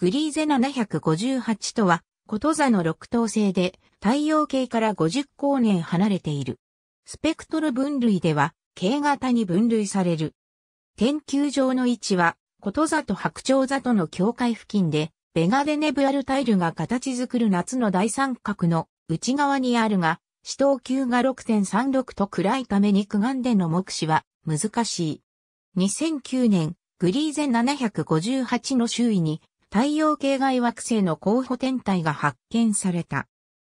グリーゼ758とは、こと座の六等星で、太陽系から50光年離れている。スペクトル分類では、系型に分類される。天球上の位置は、こと座と白鳥座との境界付近で、ベガデネブアルタイルが形作る夏の大三角の内側にあるが、死等級が6.36と暗いために苦眼での目視は難しい。2009年、グリーゼ758の周囲に太陽系外惑星の候補天体が発見された。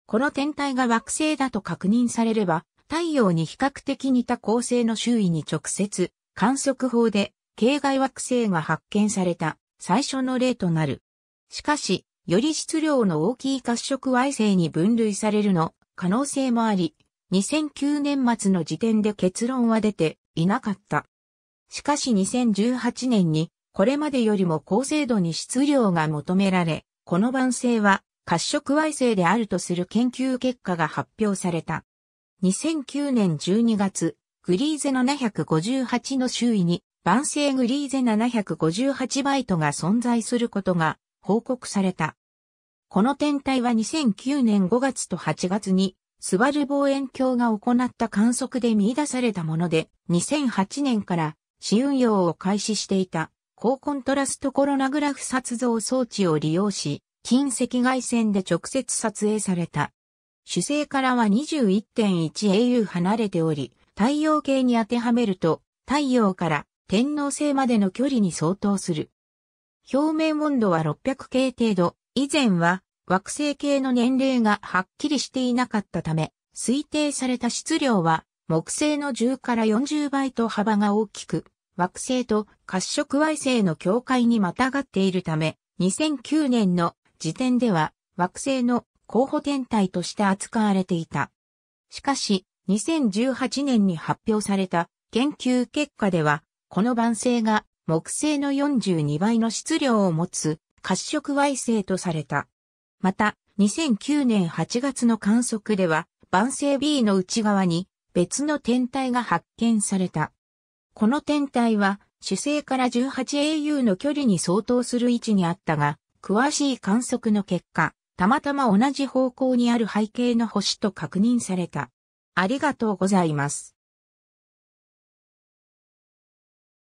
この天体が惑星だと確認されれば、太陽に比較的似た恒星の周囲に直接、観測法で、系外惑星が発見された最初の例となる。しかし、より質量の大きい褐色矮星に分類されるの可能性もあり、2009年末の時点で結論は出ていなかった。しかし2018年にこれまでよりも高精度に質量が求められ、この晩星は褐色矮星であるとする研究結果が発表された。2009年12月、グリーゼ758の周囲に、晩星グリーゼ758バイトが存在することが報告された。この天体は2009年5月と8月に、スバル望遠鏡が行った観測で見出されたもので、2008年から試運用を開始していた。高コントラストコロナグラフ撮像装置を利用し、近赤外線で直接撮影された。主星からは 21.1au 離れており、太陽系に当てはめると、太陽から天皇星までの距離に相当する。表面温度は 600K 程度、以前は惑星系の年齢がはっきりしていなかったため、推定された質量は木星の10から40倍と幅が大きく、惑星と褐色矮星の境界にまたがっているため、2009年の時点では惑星の候補天体として扱われていた。しかし、2018年に発表された研究結果では、この晩星が木星の42倍の質量を持つ褐色矮星とされた。また、2009年8月の観測では、晩星 B の内側に別の天体が発見された。この天体は、主星から 18au の距離に相当する位置にあったが、詳しい観測の結果、たまたま同じ方向にある背景の星と確認された。ありがとうございます。